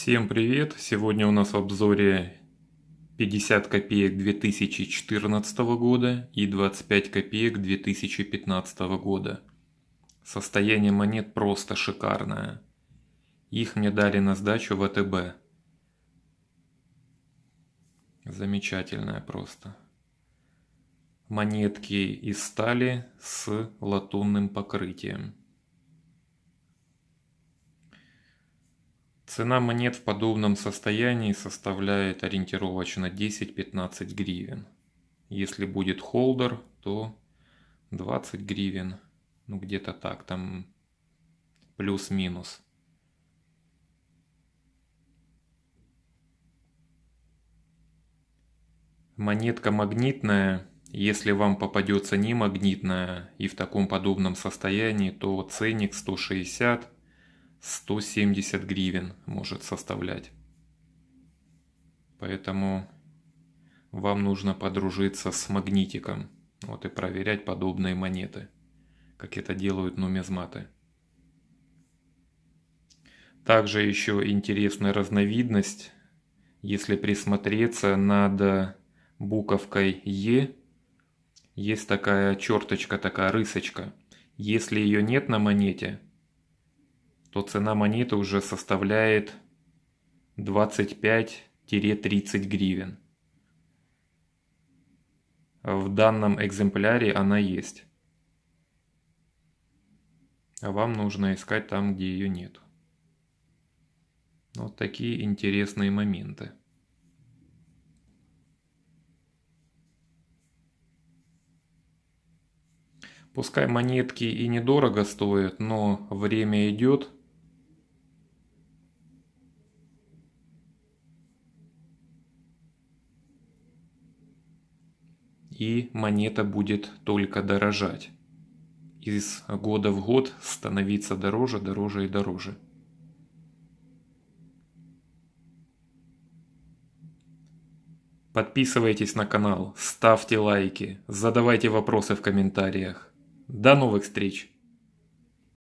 Всем привет! Сегодня у нас в обзоре 50 копеек 2014 года и 25 копеек 2015 года. Состояние монет просто шикарное. Их мне дали на сдачу в АТБ. Замечательное просто. Монетки из стали с латунным покрытием. Цена монет в подобном состоянии составляет ориентировочно 10-15 гривен. Если будет холдер, то 20 гривен. Ну где-то так, там плюс-минус. Монетка магнитная, если вам попадется не магнитная и в таком подобном состоянии, то ценник 160 170 гривен может составлять. Поэтому вам нужно подружиться с магнитиком вот и проверять подобные монеты, как это делают нумизматы. Также еще интересная разновидность, если присмотреться над буковкой Е, есть такая черточка, такая рысочка. Если ее нет на монете, то цена монеты уже составляет 25-30 гривен. В данном экземпляре она есть. А вам нужно искать там, где ее нет. Вот такие интересные моменты. Пускай монетки и недорого стоят, но время идет – и монета будет только дорожать. Из года в год становиться дороже, дороже и дороже. Подписывайтесь на канал, ставьте лайки, задавайте вопросы в комментариях. До новых встреч!